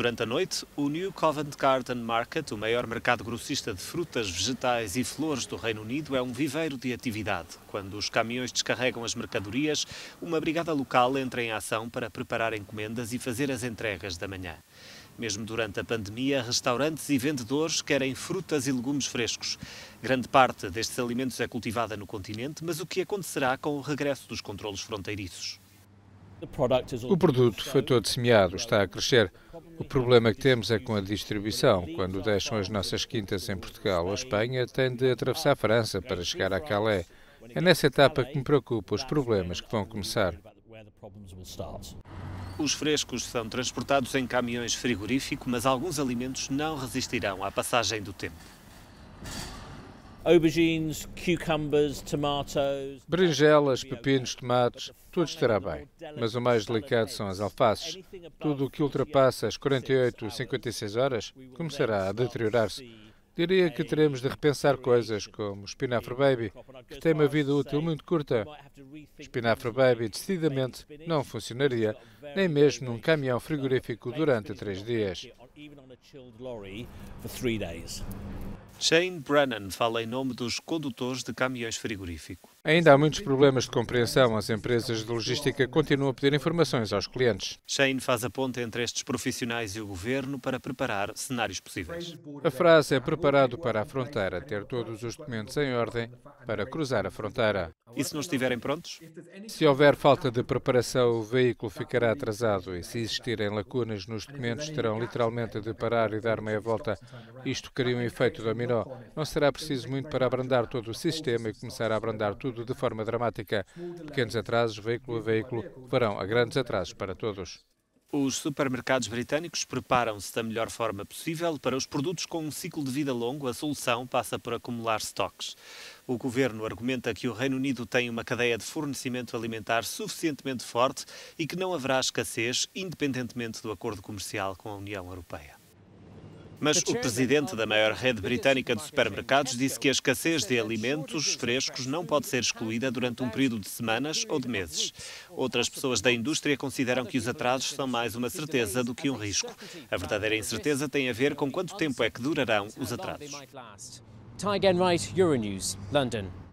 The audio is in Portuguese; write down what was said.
Durante a noite, o New Covent Garden Market, o maior mercado grossista de frutas, vegetais e flores do Reino Unido, é um viveiro de atividade. Quando os caminhões descarregam as mercadorias, uma brigada local entra em ação para preparar encomendas e fazer as entregas da manhã. Mesmo durante a pandemia, restaurantes e vendedores querem frutas e legumes frescos. Grande parte destes alimentos é cultivada no continente, mas o que acontecerá com o regresso dos controlos fronteiriços? O produto foi todo semeado, está a crescer. O problema que temos é com a distribuição. Quando deixam as nossas quintas em Portugal ou Espanha, têm de atravessar a França para chegar a Calais. É nessa etapa que me preocupa os problemas que vão começar. Os frescos são transportados em caminhões frigorífico, mas alguns alimentos não resistirão à passagem do tempo aubergines, cucumbers, tomatoes. Berinjelas, pepinos, tomates, tudo estará bem. Mas o mais delicado são as alfaces. Tudo o que ultrapassa as 48 ou 56 horas começará a deteriorar-se. Diria que teremos de repensar coisas como o Spinafre Baby, que tem uma vida útil muito curta. O Spinafre Baby decididamente não funcionaria, nem mesmo num caminhão frigorífico durante três dias. Shane Brennan fala em nome dos condutores de caminhões frigoríficos. Ainda há muitos problemas de compreensão. As empresas de logística continuam a pedir informações aos clientes. Shane faz a ponte entre estes profissionais e o governo para preparar cenários possíveis. A frase é preparado para a fronteira, ter todos os documentos em ordem para cruzar a fronteira. E se não estiverem prontos? Se houver falta de preparação, o veículo ficará atrasado e se existirem lacunas nos documentos, terão literalmente de parar e dar meia volta. Isto cria um efeito dominó. Não será preciso muito para abrandar todo o sistema e começar a abrandar tudo de forma dramática. Pequenos atrasos, veículo a veículo, farão a grandes atrasos para todos. Os supermercados britânicos preparam-se da melhor forma possível para os produtos com um ciclo de vida longo. A solução passa por acumular estoques. O governo argumenta que o Reino Unido tem uma cadeia de fornecimento alimentar suficientemente forte e que não haverá escassez, independentemente do acordo comercial com a União Europeia. Mas o presidente da maior rede britânica de supermercados disse que a escassez de alimentos frescos não pode ser excluída durante um período de semanas ou de meses. Outras pessoas da indústria consideram que os atrasos são mais uma certeza do que um risco. A verdadeira incerteza tem a ver com quanto tempo é que durarão os atrasos. Tigan Wright, Euronews, London.